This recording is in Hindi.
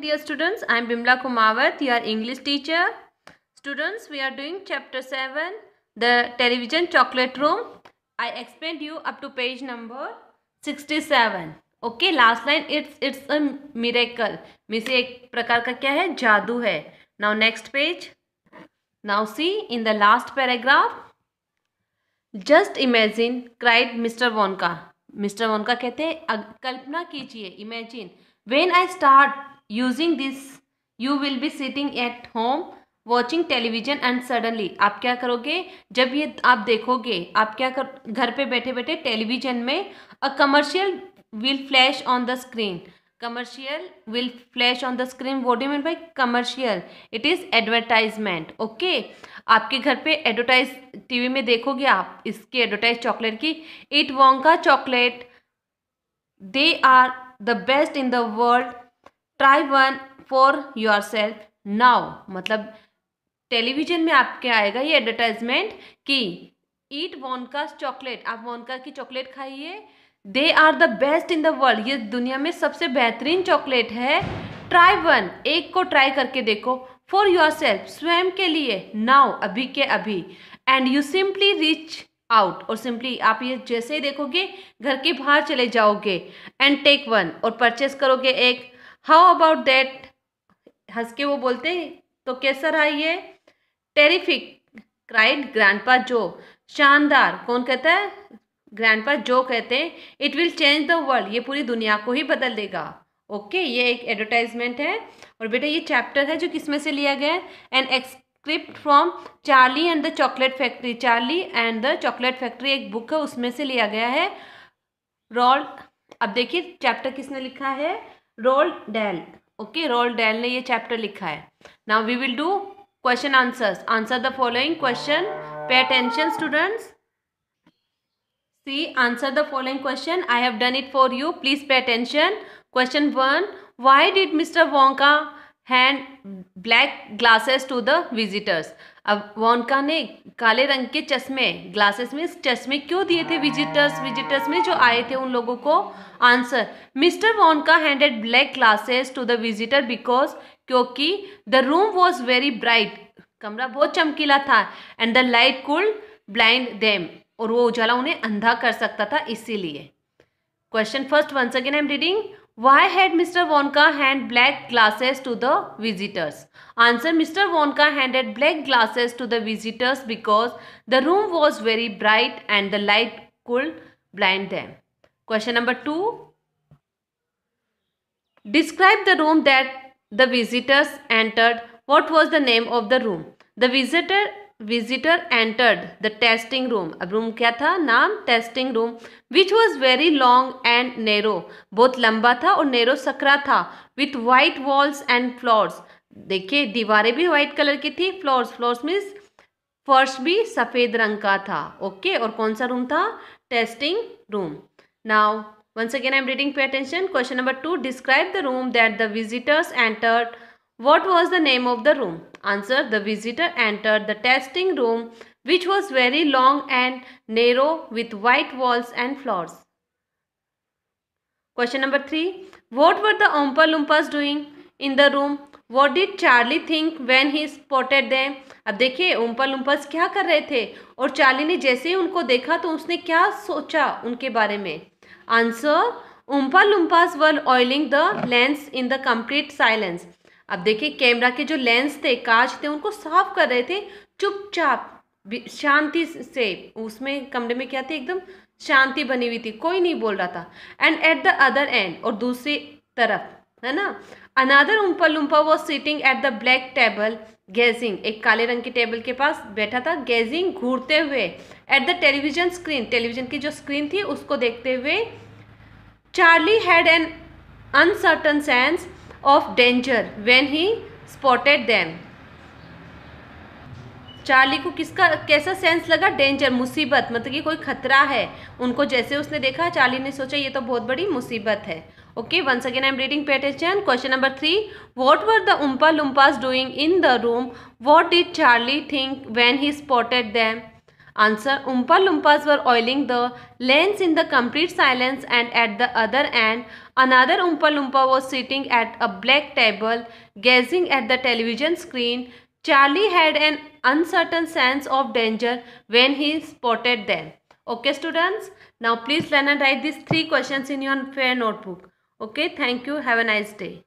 Dear students, I am Bimla Kumawat, your English teacher. Students, we are doing chapter 7, the television chocolate room. I explained you up to page number 67. Okay, last line, it's it's a miracle. Mean एक प्रकार का क्या है जादू है Now next page. Now see in the last paragraph. Just imagine, cried Mr. Wonka. Mr. Wonka कहते हैं कल्पना कीजिए imagine. When I start using this you will be sitting at home watching television and suddenly आप क्या करोगे जब ये आप देखोगे आप क्या कर घर पे बैठे बैठे टेलीविजन में a commercial will flash on the screen commercial will flash on the screen what do mean by commercial it is advertisement okay आपके घर पे एडवर्टाइज टीवी में देखोगे आप इसकी एडवर्टाइज चॉकलेट की it Wonka chocolate they are the best in the world try one for yourself now मतलब टेलीविजन में आपके आएगा ये एडवर्टाइजमेंट कि ईट वॉनकास चॉकलेट आप वॉनका की चॉकलेट खाइए they are the best in the world ये दुनिया में सबसे बेहतरीन चॉकलेट है ट्राई वन एक को ट्राई करके देखो फॉर योर सेल्फ स्वयं के लिए नाउ अभी के अभी and you simply reach out और सिंपली आप ये जैसे ही देखोगे घर के बाहर चले जाओगे एंड टेक वन और परचेस करोगे एक हाउ अबाउट दैट हंस के वो बोलते तो कैसा रहा ये टेरिफिक क्राइड ग्रैंडपा जो शानदार कौन कहता है ग्रैंडपा जो कहते हैं it will change the world ये पूरी दुनिया को ही बदल देगा ओके okay, ये एक एडवर्टाइजमेंट है और बेटा ये चैप्टर है जो किस में से लिया गया है and excerpt from Charlie and the chocolate factory Charlie and the chocolate factory एक बुक है उसमें से लिया गया है रॉल अब देखिए चैप्टर किसने लिखा है Roald Dahl okay Roald Dahl ने ये चैप्टर लिखा है now we will do question answer answer the following question pay attention students see answer the following question I have done it for you please pay attention question one why did mister Wonka hand black glasses to the visitors अब वॉनका ने काले रंग के चश्मे ग्लासेस में चश्मे क्यों दिए थे विजिटर्स विजिटर्स में जो आए थे उन लोगों को answer mister Wonka handed black glasses to the visitor because क्योंकि the room was very bright कमरा बहुत चमकीला था and the light could blind them और वो उजाला उन्हें अंधा कर सकता था इसीलिए question first once again I am reading Why had Mr. Wonka hand black glasses to the visitors? Answer Mr. Wonka handed black glasses to the visitors because the room was very bright and the light could blind them. Question number 2 Describe the room that the visitors entered. What was the name of the room? The visitor visitor entered the testing room अब रूम क्या था नाम testing room which was very long and narrow बहुत लंबा था और नेरो सकरा था with white walls and floors देखिए दीवारें भी वाइट कलर की थी फ्लोर्स फ्लोर्स मीन्स फर्श भी सफ़ेद रंग का था ओके okay? और कौन सा रूम था testing room now once again i am reading pay attention question number 2 describe the room that the visitors entered what was the name of the room answer the visitor entered the testing room which was very long and narrow with white walls and floors question number 3 what were the oompa loompas doing in the room what did charlie think when he spotted them अब देखिए उम्पा लुम्पस क्या कर रहे थे और चार्ली ने जैसे ही उनको देखा तो उसने क्या सोचा उनके बारे में answer Oompa Loompas were oiling the lands in the complete silence अब देखिए कैमरा के जो लेंस थे कांच थे उनको साफ कर रहे थे चुपचाप शांति से उसमें कमरे में क्या थे एकदम शांति बनी हुई थी कोई नहीं बोल रहा था and at the other end और दूसरी तरफ है ना अनादर उम्पा लुम्पा वो sitting at the black table gazing एक काले रंग के टेबल के पास बैठा था गेजिंग घूरते हुए at the television screen television की जो स्क्रीन थी उसको देखते हुए Charlie had an uncertain sense of danger when he spotted them Charlie को किसका कैसा सेंस लगा डेंजर मुसीबत मतलब कि कोई खतरा है उनको जैसे उसने देखा चार्ली ने सोचा ये तो बहुत बड़ी मुसीबत है okay once again I am reading petition question number three what were the Oompa Loompas doing in the room what did Charlie think when he spotted them Answer Oompa Loompas were oiling the lanes in the complete silence and at the other end another Oompa Loompa was sitting at a black table gazing at the television screen. Charlie had an uncertain sense of danger when he spotted them. Okay students, now please learn and write these three questions in your fair notebook. Okay, thank you. Have a nice day.